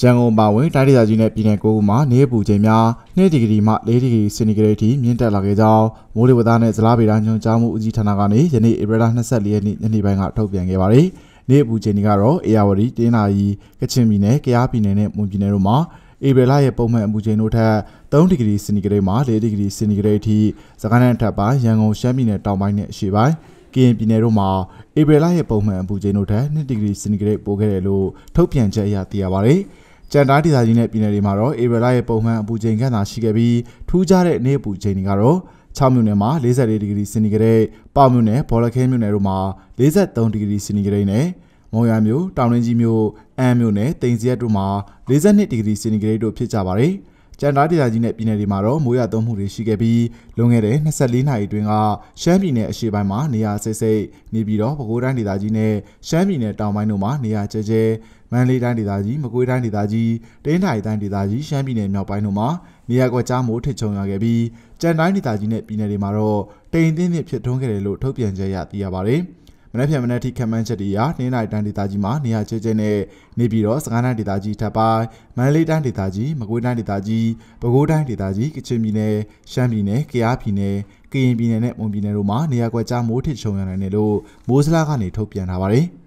ရန်ကုန်ပါဝင်တိုင်းဒေသကြီးနဲ့ပြည်နယ်ကိုမှနေပူချိန်များ2ဒီဂရီမှ4ဒီဂရီစင်တီဂရိတ်ထိမြင့်တက်လာခဲ့ကြောင်းမိုးလေဝသနဲ့ဇလားဗေဒညွှန်ကြားမှုဦးစီးဌာနကနေယနေ့ဧပြီလ24ရက်နေ့ညနေပိုင်းကထုတ်ပြန်ခဲ့ပါတယ်။နေပူချိန်တွေကတော့အေရဝတီတင်းနာရီကချင်ပြည်နယ်၊ကယားပြည်နယ်နဲ့မွန်ပြည်နယ်တို့မှာဧပြီလရဲ့ပုံမှန်အပူချိန်တို့ထက်3ဒီဂရီစင်တီဂရိတ်မှ4ဒီဂရီစင်တီဂရိတ်ထိစကိုင်းတိုင်းထပ်ပိုင်းရန်ကုန်ရှမ်းပြည်နယ်တောင်ပိုင်းနဲ့အရှေ့ပိုင်းကရင်ပြည်နယ်တို့မှာဧပြီလရဲ့ပုံမှန်အပူချိန်တို့ထက်2ဒီဂရီစင်တီဂရိတ်ပိုခဲ့တယ်လို့ထုတ်ပြန်ချက်အရသိရပါတယ်။ကြံတိုင်းဒေသကြီးနဲ့ပြည်နယ်တွေမှာတော့ဧပြီလရဲ့ပုံမှန်အပူချိန်ကန့်သာရှိခဲ့ပြီးထူးခြားတဲ့နေ့အပူချိန်တွေကတော့6မြို့နယ်မှာ44ဒီဂရီစင်တီဂရိတ်၊ပေါမြို့နယ်ဘောလခဲမြို့နယ်တို့မှာ43ဒီဂရီစင်တီဂရိတ်နဲ့မုံရမြို့တောင်ရင်းကြီးမြို့အမ်းမြို့နယ်တိန်စရက်တို့မှာ42ဒီဂရီစင်တီဂရိတ်တို့ဖြစ်ကြပါတယ်။ကြံသားဒေသကြီးနဲ့ပြည်နယ်တွေမှာတော့မိုးရွာသွန်းမှုတွေရှိခဲ့ပြီးလွန်ခဲ့တဲ့24နှစ်အတွင်းကရှမ်းပြည်နယ်အရှေ့ပိုင်းမှာနေရာစိစိနေပြီးတော့ပဲခူးတိုင်းဒေသကြီးနဲ့ရှမ်းပြည်နယ်တောင်ပိုင်းတို့မှာနေရာကျကျမန္တလေးတိုင်းဒေသကြီးမကွေးတိုင်းဒေသကြီးတင်းထိုင်တိုင်းဒေသကြီးရှမ်းပြည်နယ်မြောက်ပိုင်းတို့မှာနေရာကွက်ကြားမိုးထစ်ချုံရခဲ့ပြီးကြံတိုင်းဒေသကြီးနဲ့ပြည်နယ်တွေမှာတော့တိမ်အထင်းဖြစ်ထွန်းခဲ့တယ်လို့ထုတ်ပြန်ကြေညာသိရပါတယ်။မနေ့ပြန်မနေ့ထိခန့်မှန်းချက်တွေအရနှင်းနိုင်တိုင်းဒေသကြီးမှာနေရာကျကျနဲ့နေပြီးတော့စကိုင်းတိုင်းဒေသကြီးထပ်ပိုင်းမန္တလေးတိုင်းဒေသကြီးမကွေးတိုင်းဒေသကြီးပဲခူးတိုင်းဒေသကြီးကချင်ပြည်နယ်ရှမ်းပြည်နယ်ကယားပြည်နယ်ကရင်ပြည်နယ်နဲ့မွန်ပြည်နယ်တို့မှာနေရာကွက်ကြားမိုးထစ်ချုံရနိုင်တယ်လို့မိုးစလာကနေထုတ်ပြန်ထားပါတယ်။